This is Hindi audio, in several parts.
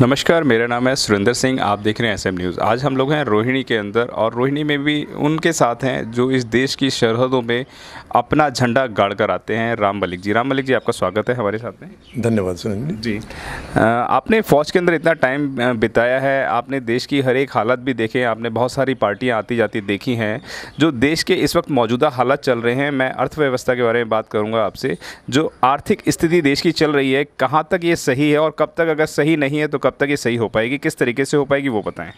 नमस्कार मेरा नाम है सुरेंद्र सिंह आप देख रहे हैं एसएम न्यूज़ आज हम लोग हैं रोहिणी के अंदर और रोहिणी में भी उनके साथ हैं जो इस देश की सरहदों में अपना झंडा गाड़ कर आते हैं राम मलिक जी राम मलिक जी आपका स्वागत है हमारे साथ में धन्यवाद सुरेंद्र जी आ, आपने फौज के अंदर इतना टाइम बिताया है आपने देश की हर एक हालत भी देखे आपने बहुत सारी पार्टियाँ आती जाती देखी हैं जो देश के इस वक्त मौजूदा हालात चल रहे हैं मैं अर्थव्यवस्था के बारे में बात करूँगा आपसे जो आर्थिक स्थिति देश की चल रही है कहाँ तक ये सही है और कब तक अगर सही नहीं है तो कब तक ये सही हो पाएगी किस तरीके से हो पाएगी वो बताएं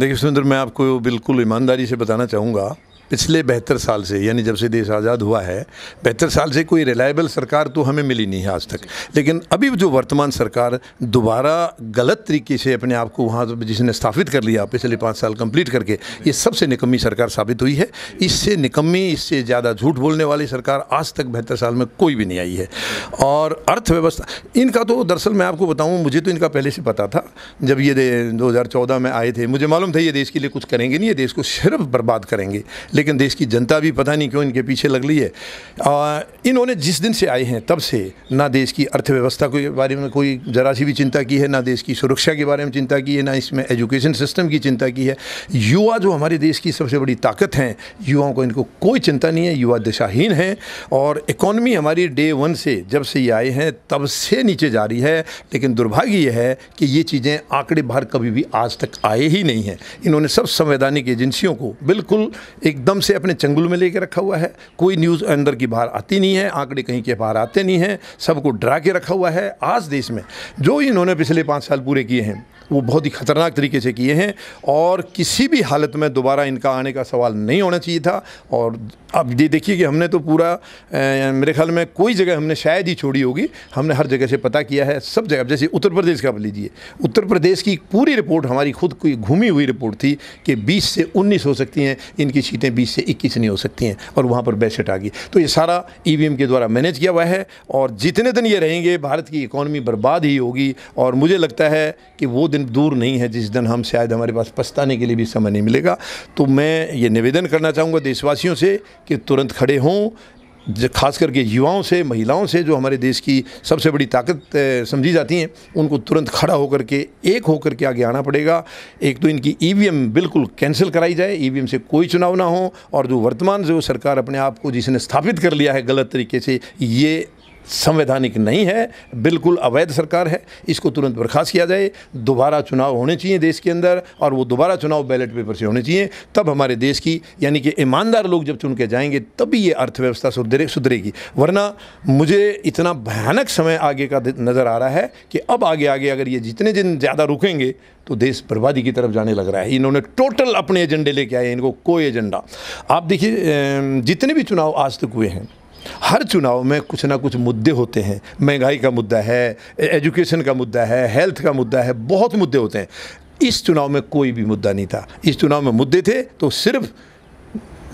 देखिए सुरेंद्र मैं आपको बिल्कुल ईमानदारी से बताना चाहूँगा पिछले बेहतर साल से यानी जब से देश आज़ाद हुआ है बेहतर साल से कोई रिलायबल सरकार तो हमें मिली नहीं है आज तक लेकिन अभी जो वर्तमान सरकार दोबारा गलत तरीके से अपने आप को वहाँ जिसने स्थापित कर लिया पिछले पाँच साल कंप्लीट करके ये सबसे निकम्मी सरकार साबित हुई है इससे निकम्मी इससे ज़्यादा झूठ बोलने वाली सरकार आज तक बेहतर साल में कोई भी नहीं आई है और अर्थव्यवस्था इनका तो दरअसल मैं आपको बताऊँ मुझे तो इनका पहले से पता था जब ये दो में आए थे मुझे मालूम था ये देश के लिए कुछ करेंगे नहीं ये देश को सिर्फ बर्बाद करेंगे लेकिन देश की जनता भी पता नहीं क्यों इनके पीछे लग रही है आ, इन्होंने जिस दिन से आए हैं तब से ना देश की अर्थव्यवस्था के बारे में कोई जरा सी भी चिंता की है ना देश की सुरक्षा के बारे में चिंता की है ना इसमें एजुकेशन सिस्टम की चिंता की है युवा जो हमारे देश की सबसे बड़ी ताकत हैं युवाओं को इनको कोई चिंता नहीं है युवा दिशाहीन है और इकोनमी हमारी डे वन से जब से ये आए हैं तब से नीचे जा रही है लेकिन दुर्भाग्य यह है कि ये चीज़ें आंकड़े बाहर कभी भी आज तक आए ही नहीं हैं इन्होंने सब संवैधानिक एजेंसियों को बिल्कुल एक एकदम से अपने चंगुल में लेके रखा हुआ है कोई न्यूज़ अंदर की बाहर आती नहीं है आंकड़े कहीं के बाहर आते नहीं हैं सबको डरा के रखा हुआ है आज देश में जो इन्होंने पिछले पाँच साल पूरे किए हैं वो बहुत ही ख़तरनाक तरीके से किए हैं और किसी भी हालत में दोबारा इनका आने का सवाल नहीं होना चाहिए था और अब ये देखिए कि हमने तो पूरा मेरे ख्याल में कोई जगह हमने शायद ही छोड़ी होगी हमने हर जगह से पता किया है सब जगह जैसे उत्तर प्रदेश का लीजिए उत्तर प्रदेश की पूरी रिपोर्ट हमारी खुद की घूमी हुई रिपोर्ट थी कि बीस से उन्नीस हो सकती हैं इनकी सीटें बीस से इक्कीस नहीं हो सकती हैं और वहाँ पर बैसेट आ गई तो ये सारा ई के द्वारा मैनेज किया हुआ है और जितने दिन ये रहेंगे भारत की इकोनॉमी बर्बाद ही होगी और मुझे लगता है कि वो दिन दिन दूर नहीं है जिस दिन हम शायद हमारे पास पछताने के लिए भी समय नहीं मिलेगा तो मैं ये निवेदन करना चाहूँगा देशवासियों से कि तुरंत खड़े हों खास करके युवाओं से महिलाओं से जो हमारे देश की सबसे बड़ी ताकत समझी जाती हैं उनको तुरंत खड़ा होकर के एक होकर के आगे आना पड़ेगा एक तो इनकी ईवीएम बिल्कुल कैंसिल कराई जाए ईवीएम से कोई चुनाव ना हो और जो वर्तमान जो सरकार अपने आप को जिसने स्थापित कर लिया है गलत तरीके से ये संवैधानिक नहीं है बिल्कुल अवैध सरकार है इसको तुरंत बर्खास्त किया जाए दोबारा चुनाव होने चाहिए देश के अंदर और वो दोबारा चुनाव बैलेट पेपर से होने चाहिए तब हमारे देश की यानी कि ईमानदार लोग जब चुन के जाएंगे तभी ये अर्थव्यवस्था सुधरे सुधरेगी वरना मुझे इतना भयानक समय आगे का नज़र आ रहा है कि अब आगे आगे अगर ये जितने दिन ज़्यादा रुकेंगे तो देश बर्बादी की तरफ जाने लग रहा है इन्होंने टोटल अपने एजेंडे लेके आए इनको कोई एजेंडा आप देखिए जितने भी चुनाव आज तक हुए हैं हर चुनाव में कुछ ना कुछ मुद्दे होते हैं महंगाई का मुद्दा है एजुकेशन का मुद्दा है हेल्थ का मुद्दा है बहुत मुद्दे होते हैं इस चुनाव में कोई भी मुद्दा नहीं था इस चुनाव में मुद्दे थे तो सिर्फ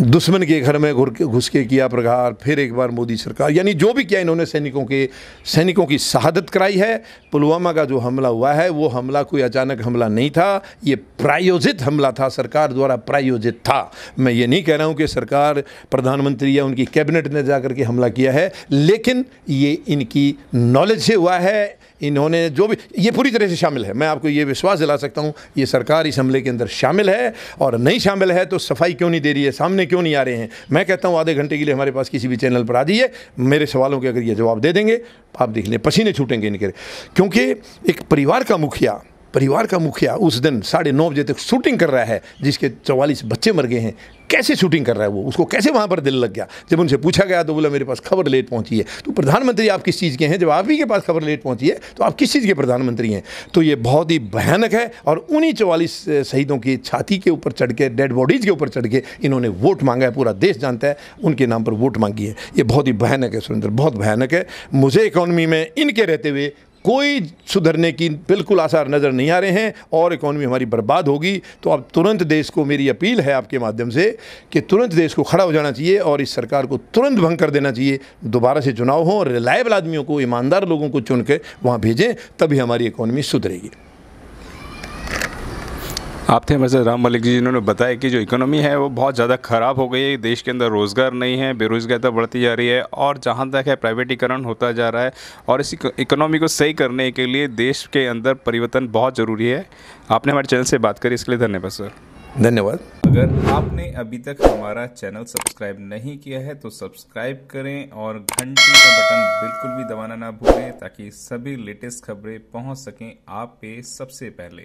दुश्मन के घर में घुस के किया प्रहार फिर एक बार मोदी सरकार यानी जो भी किया इन्होंने सैनिकों के सैनिकों की शहादत कराई है पुलवामा का जो हमला हुआ है वो हमला कोई अचानक हमला नहीं था ये प्रायोजित हमला था सरकार द्वारा प्रायोजित था मैं ये नहीं कह रहा हूँ कि सरकार प्रधानमंत्री या उनकी कैबिनेट ने जा करके हमला किया है लेकिन ये इनकी नॉलेज से हुआ है इन्होंने जो भी ये पूरी तरह से शामिल है मैं आपको ये विश्वास दिला सकता हूँ ये सरकार इस हमले के अंदर शामिल है और नहीं शामिल है तो सफाई क्यों नहीं दे रही है सामने क्यों नहीं आ रहे हैं मैं कहता हूँ आधे घंटे के लिए हमारे पास किसी भी चैनल पर आ जाइए मेरे सवालों के अगर ये जवाब दे देंगे आप देख लें पसीने छूटेंगे इनके क्योंकि एक परिवार का मुखिया परिवार का मुखिया उस दिन साढ़े नौ बजे तक शूटिंग कर रहा है जिसके चौवालीस बच्चे मर गए हैं कैसे शूटिंग कर रहा है वो उसको कैसे वहाँ पर दिल लग गया जब उनसे पूछा गया तो बोला मेरे पास खबर लेट पहुँची है तो प्रधानमंत्री आप किस चीज़ के हैं जब आप ही के पास खबर लेट पहुँची है तो आप किस चीज़ के प्रधानमंत्री हैं तो ये बहुत ही भयानक है और उन्हीं चौवालीस शहीदों की छाती के ऊपर चढ़ के डेड बॉडीज़ के ऊपर चढ़ के इन्होंने वोट मांगा है पूरा देश जानता है उनके नाम पर वोट मांगी है ये बहुत ही भयानक है सुरेंद्र बहुत भयानक है मुझे इकोनॉमी में इनके रहते हुए कोई सुधरने की बिल्कुल आसार नज़र नहीं आ रहे हैं और इकोनॉमी हमारी बर्बाद होगी तो अब तुरंत देश को मेरी अपील है आपके माध्यम से कि तुरंत देश को खड़ा हो जाना चाहिए और इस सरकार को तुरंत भंग कर देना चाहिए दोबारा से चुनाव हों और रिलायबल आदमियों को ईमानदार लोगों को चुन के वहाँ भेजें तभी हमारी इकोनॉमी सुधरेगी आप थे हमारे राम मलिक जी जिन्होंने बताया कि जो इकोनॉमी है वो बहुत ज़्यादा ख़राब हो गई है देश के अंदर रोज़गार नहीं है बेरोज़गारता बढ़ती जा रही है और जहाँ तक है प्राइवेटीकरण होता जा रहा है और इस इकोनॉमी को सही करने के लिए देश के अंदर परिवर्तन बहुत ज़रूरी है आपने हमारे चैनल से बात करी इसके लिए धन्यवाद सर धन्यवाद अगर आपने अभी तक हमारा चैनल सब्सक्राइब नहीं किया है तो सब्सक्राइब करें और घंटी का बटन बिल्कुल भी दबाना ना भूलें ताकि सभी लेटेस्ट खबरें पहुंच सकें आप पे सबसे पहले